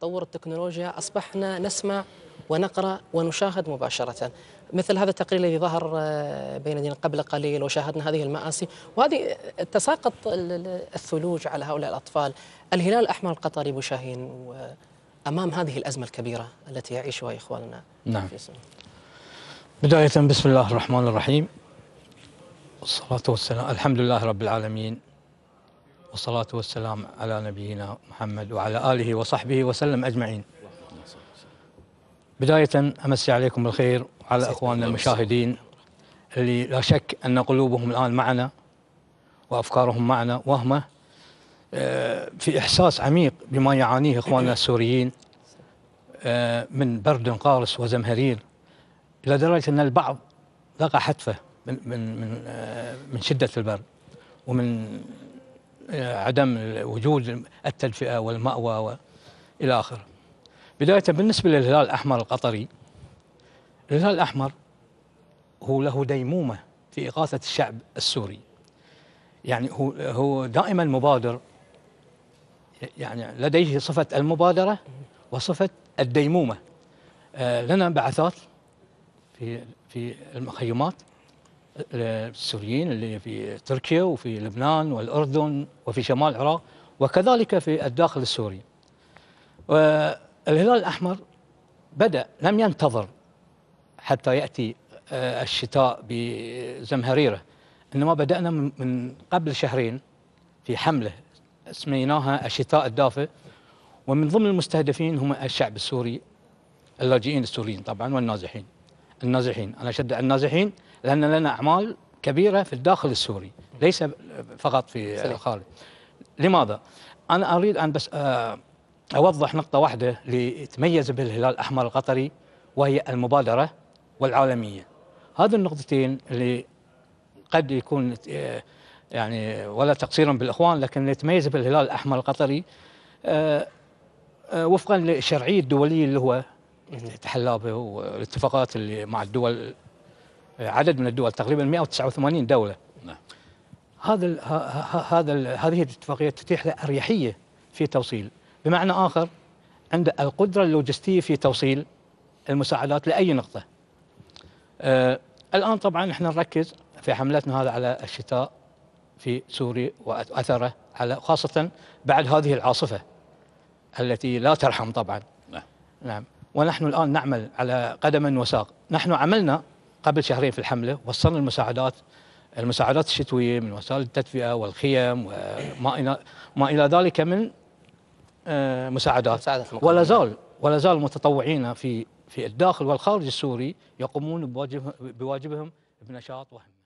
تطور التكنولوجيا أصبحنا نسمع ونقرأ ونشاهد مباشرة مثل هذا التقرير الذي ظهر آه، بين يدينا قبل قليل وشاهدنا هذه المآسي وهذه تساقط الثلوج على هؤلاء الأطفال الهلال الأحمر القطري بوشاهين أمام هذه الأزمة الكبيرة التي يعيشها إخواننا نعم بداية بسم الله الرحمن الرحيم والصلاة والسلام الحمد لله رب العالمين والصلاة والسلام على نبينا محمد وعلى آله وصحبه وسلم أجمعين بداية أمسي عليكم بالخير وعلى أخواننا المشاهدين اللي لا شك أن قلوبهم الآن معنا وأفكارهم معنا وهمة آه، في إحساس عميق بما يعانيه إخواننا السوريين آه، من برد قارس وزمهرير إلى درجة أن البعض لقى حتفه من من من آه، من شدة البرد ومن عدم وجود التدفئة والمأوى إلى آخره بداية بالنسبة للهلال الأحمر القطري الهلال الأحمر هو له ديمومة في إغاثة الشعب السوري يعني هو هو دائما مبادر يعني لديه صفة المبادرة وصفة الديمومة آه، لنا بعثات في في المخيمات السوريين اللي في تركيا وفي لبنان والأردن وفي شمال العراق وكذلك في الداخل السوري والهلال الأحمر بدأ لم ينتظر حتى يأتي آه، الشتاء بزمهريرة إنما بدأنا من قبل شهرين في حملة سميناها الشتاء الدافئ ومن ضمن المستهدفين هم الشعب السوري اللاجئين السوريين طبعا والنازحين النازحين أنا اشد على النازحين لأن لنا أعمال كبيرة في الداخل السوري ليس فقط في الخارج لماذا؟ أنا أريد أن بس آه، أوضح نقطة واحدة لتميز بالهلال الأحمر القطري وهي المبادرة والعالمية هذه النقطتين اللي قد يكون آه، يعني ولا تقصيرا بالإخوان لكن يتميز بالهلال الأحمر القطري آه، وفقا للشرعية الدولية اللي هو نتحلى به والاتفاقات اللي مع الدول عدد من الدول تقريبا 189 دوله نعم هذا هذا هذه الاتفاقيه تتيح له اريحيه في توصيل بمعنى اخر عنده القدره اللوجستيه في توصيل المساعدات لاي نقطه أه، الان طبعا احنا نركز في حملتنا هذا على الشتاء في سوريا واثره على خاصه بعد هذه العاصفه التي لا ترحم طبعا نعم نعم ونحن الآن نعمل على قدم وساق نحن عملنا قبل شهرين في الحملة وصلنا المساعدات المساعدات الشتوية من وسائل التدفئة والخيم وما إلى ما إلى ذلك من آه، مساعدات ولا زال ولا زال المتطوعين في في الداخل والخارج السوري يقومون بواجبهم بنشاط وهم